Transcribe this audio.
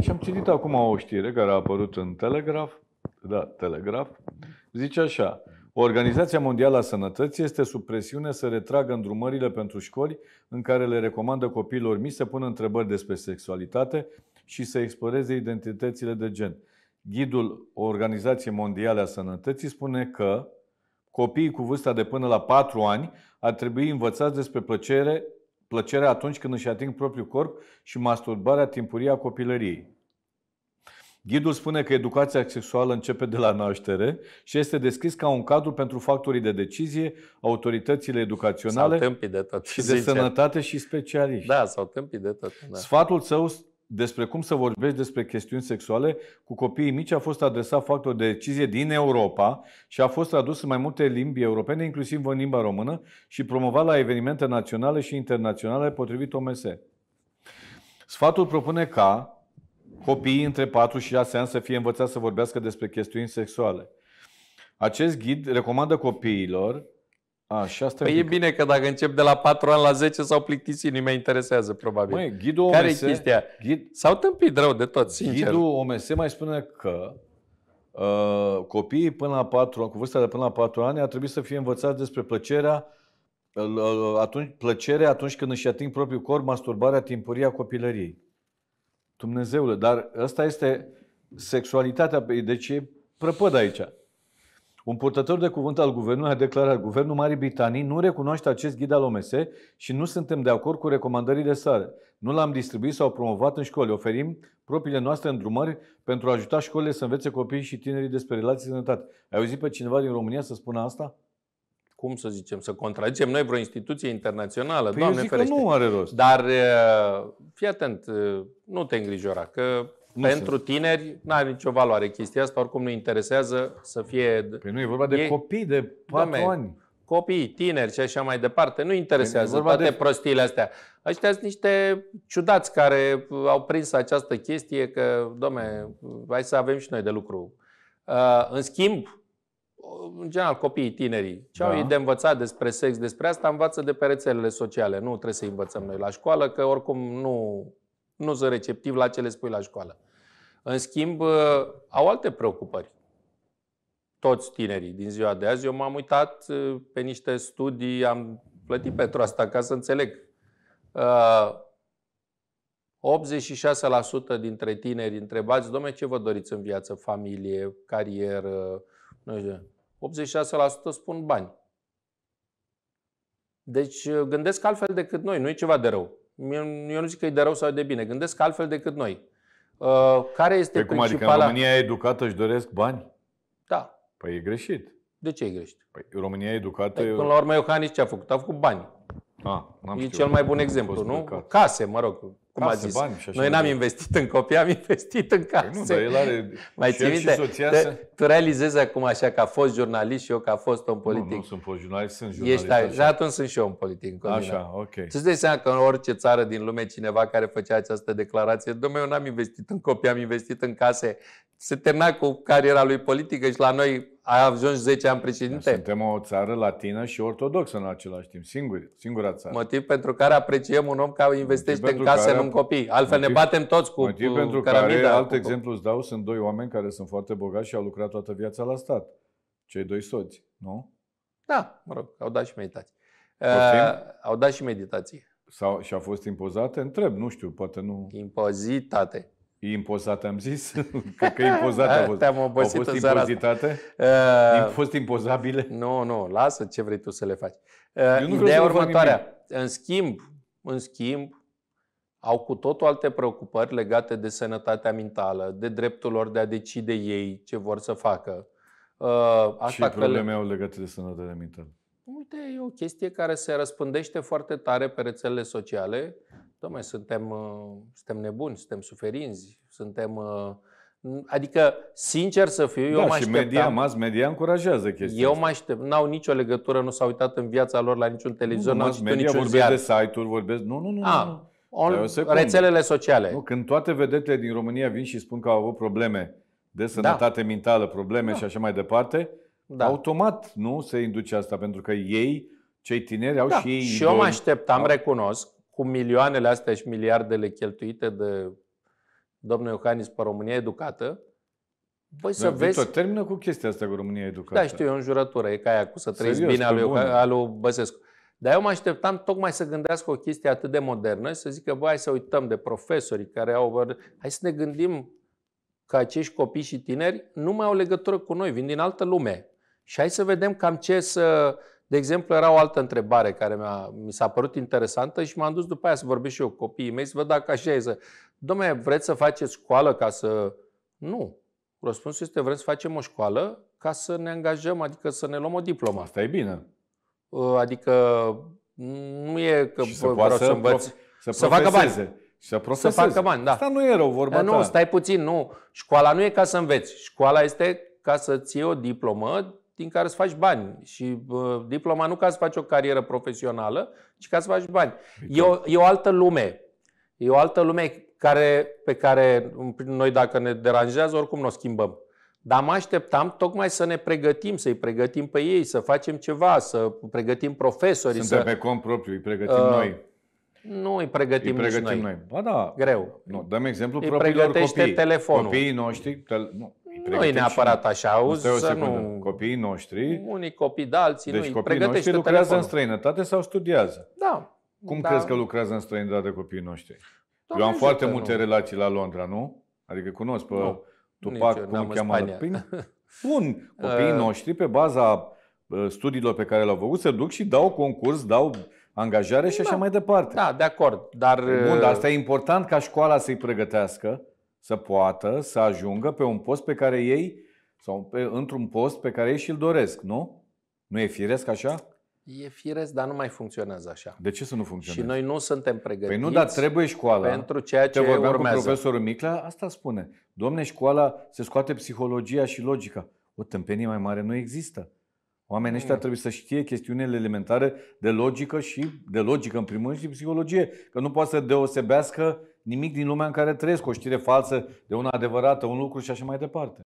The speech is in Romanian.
Și am citit acum o știre care a apărut în Telegraf, da, Telegraf, zice așa, Organizația Mondială a Sănătății este sub presiune să retragă îndrumările pentru școli în care le recomandă copiilor mici să pună întrebări despre sexualitate și să exploreze identitățile de gen. Ghidul Organizației Mondiale a Sănătății spune că copiii cu vârsta de până la 4 ani ar trebui învățați despre plăcere plăcerea atunci când își ating propriul corp și masturbarea timpurie a copilăriei. Ghidul spune că educația sexuală începe de la naștere și este descris ca un cadru pentru factorii de decizie, autoritățile educaționale de tot, și de sănătate și specialiști. Da, sau tâmpii de tot. Da. Sfatul său despre cum să vorbești despre chestiuni sexuale cu copiii mici a fost adresat factor de decizie din Europa și a fost tradus în mai multe limbi europene, inclusiv în limba română, și promovat la evenimente naționale și internaționale potrivit OMS. Sfatul propune ca copiii între 4 și 6 ani să fie învățați să vorbească despre chestiuni sexuale. Acest ghid recomandă copiilor a, și asta păi e bine că dacă încep de la 4 ani la 10 sau plictisit, nu mai interesează probabil. Măi, ghidul OMS, Care e chestia? Ghid... S-au tâmpit rău de tot, sincer. Ghidul OMS mai spune că uh, copiii până la 4 ani, cu vârsta de până la 4 ani, ar trebui să fie învățați despre plăcerea uh, atunci, plăcere atunci când își ating propriul corp, masturbarea timpurie a copilăriei. Dumnezeule, dar asta este sexualitatea, deci e prăpăd aici. Un purtător de cuvânt al guvernului a declarat Guvernul Marii Britanii nu recunoaște acest ghid al OMS și nu suntem de acord cu recomandările sale. Nu l-am distribuit sau promovat în școli. Oferim propriile noastre îndrumări pentru a ajuta școlile să învețe copiii și tinerii despre relații de sănătate. Ai auzit pe cineva din România să spună asta? cum să zicem, să contrazicem noi vreo instituție internațională. Păi Doamne eu zic ferește. că nu are rost. Dar eh, fii atent, eh, nu te îngrijora, că nu Pentru știu. tineri nu are nicio valoare chestia asta, oricum nu interesează să fie... Păi nu, e vorba de e... copii de 4 dame, ani. Copii, tineri și așa mai departe, nu interesează păi nu toate de... prostiile astea. Aștia sunt niște ciudați care au prins această chestie că, domne, hai să avem și noi de lucru. Uh, în schimb, uh, în general, copiii tinerii, ce au da. de învățat despre sex, despre asta, învață de pe rețelele sociale. Nu trebuie să învățăm noi la școală, că oricum nu nu sunt receptiv la ce le spui la școală. În schimb, uh, au alte preocupări. Toți tinerii din ziua de azi, eu m-am uitat uh, pe niște studii, am plătit pentru asta ca să înțeleg. 86% uh, dintre tineri întrebați, domne, ce vă doriți în viață? Familie, carieră, nu știu. 86% spun bani. Deci gândesc altfel decât noi, nu e ceva de rău. Eu nu zic că e de rău sau de bine. Gândesc altfel decât noi. Uh, care este păi cum, principala... Adică în România educată își doresc bani? Da. Păi e greșit. De ce e greșit? Păi România educată... Păi, până la urmă Iohannis ce a făcut? A făcut bani. A, ah, n-am e știu. cel mai bun exemplu, nu? Case, mă rog cum case, a zis. Bani și așa Noi n-am de... investit în copii, am investit în case. Păi nu, dar el are Mai și, el și soția de, să... Tu realizezi acum așa că a fost jurnalist și eu că a fost om politic. Nu, nu sunt fost jurnalist, sunt jurnalist. Ești, așa. Și da, atunci sunt și eu om politic. În așa, ok. Tu îți dai seama că în orice țară din lume cineva care făcea această declarație, domnule, eu n-am investit în copii, am investit în case se temea cu cariera lui politică și la noi a ajuns 10 ani președinte. Dar suntem o țară latină și ortodoxă în același timp, singuri, singura țară. Motiv pentru care apreciem un om care investește motiv în case, nu în copii. Altfel motiv, ne batem toți cu Motiv cu pentru caramida, care, alt cu, exemplu îți dau, sunt doi oameni care sunt foarte bogați și au lucrat toată viața la stat. Cei doi soți, nu? Da, mă rog, au dat și meditații. Uh, au dat și meditații. Sau, și a fost impozate? Întreb, nu știu, poate nu... Impozitate. Impozat am zis? Cred că impozat a fost. Te-am obosit fost impozitate? Uh, fost impozabile? Nu, nu, lasă ce vrei tu să le faci. Uh, Eu nu ideea următoarea. În schimb, în schimb, au cu totul alte preocupări legate de sănătatea mentală, de dreptul lor de a decide ei ce vor să facă. Uh, asta ce probleme le... au legate de sănătatea mentală? Uite, e o chestie care se răspândește foarte tare pe rețelele sociale Dom'le, suntem, uh, suntem nebuni, suntem suferinzi, suntem... Uh, adică, sincer să fiu, eu da, mă așteptam... și media, mass media încurajează chestia Eu mă aștept, n-au nicio legătură, nu s-au uitat în viața lor la niciun televizor, nu, n-au citit media, niciun vorbesc ziar. de site-uri, vorbesc... Nu, nu, nu, A, ah, nu. On, rețelele sociale. Nu, când toate vedetele din România vin și spun că au avut probleme de da. sănătate da. mentală, probleme da. și așa mai departe, da. automat nu se induce asta, pentru că ei, cei tineri, au da. și ei... Și eu mă așteptam, au... recunosc, cu milioanele astea și miliardele cheltuite de domnul Iohannis pe România educată, voi să Victor, vezi... termină cu chestia asta cu România educată. Da, știu, e o înjurătură. E ca aia cu să trăiți bine alu alu Băsescu. Dar eu mă așteptam tocmai să gândească o chestie atât de modernă și să zică, bă, hai să uităm de profesorii care au... Hai să ne gândim că acești copii și tineri nu mai au legătură cu noi, vin din altă lume. Și hai să vedem cam ce să de exemplu, era o altă întrebare care mi-a, mi s-a părut interesantă și m-am dus după aia să vorbesc și eu cu copiii mei, să văd dacă așa e. Să... Dom'le, vreți să faceți școală ca să... Nu. Răspunsul este, vrem să facem o școală ca să ne angajăm, adică să ne luăm o diplomă. Asta e bine. Ă, adică nu e că să vreau să, să învăț... Prof... Să, să facă bani. Și să, să facă bani, da. Asta nu e rău, vorba da, Nu, ta. stai puțin, nu. Școala nu e ca să înveți. Școala este ca să iei o diplomă din care să faci bani. Și uh, diploma nu ca să faci o carieră profesională, ci ca să faci bani. E o, e o altă lume. E o altă lume care, pe care noi dacă ne deranjează, oricum nu o schimbăm. Dar mă așteptam tocmai să ne pregătim, să-i pregătim pe ei, să facem ceva, să pregătim profesorii. Suntem să... pe cont propriu, îi pregătim uh, noi. Nu îi pregătim, îi pregătim noi. noi. Ba da. Greu. Nu, dăm exemplu îi propriilor pregătește telefonul. Copiii noștri, tel... nu, nu e neapărat și... așa, auzi să să nu... Copiii noștri... Unii copii, da, alții deci, nu. Deci copiii noștri lucrează telefonul. în străinătate sau studiază? Da. Cum da. crezi că lucrează în străinătate copiii noștri? Doamne Eu am foarte nu. multe relații la Londra, nu? Adică cunosc pe nu. Tupac, Nici cum îl cheamă? Bun, copiii uh. noștri, pe baza uh, studiilor pe care le-au făcut, se duc și dau concurs, dau angajare și da. așa mai departe. Da, de acord. Dar... Bun, dar uh, asta e important ca școala să-i pregătească să poată să ajungă pe un post pe care ei, sau pe, într-un post pe care ei și-l doresc, nu? Nu e firesc așa? E firesc, dar nu mai funcționează așa. De ce să nu funcționeze? Și noi nu suntem pregătiți. Păi nu, dar trebuie școala. Pentru ceea ce Te vorbeam urmează. cu profesorul Micla, asta spune. Domne, școala se scoate psihologia și logica. O tâmpenie mai mare nu există. Oamenii ăștia mm. trebuie să știe chestiunile elementare de logică și de logică în primul rând și psihologie. Că nu poate să deosebească nimic din lumea în care trăiesc, o știre falsă de una adevărată, un lucru și așa mai departe.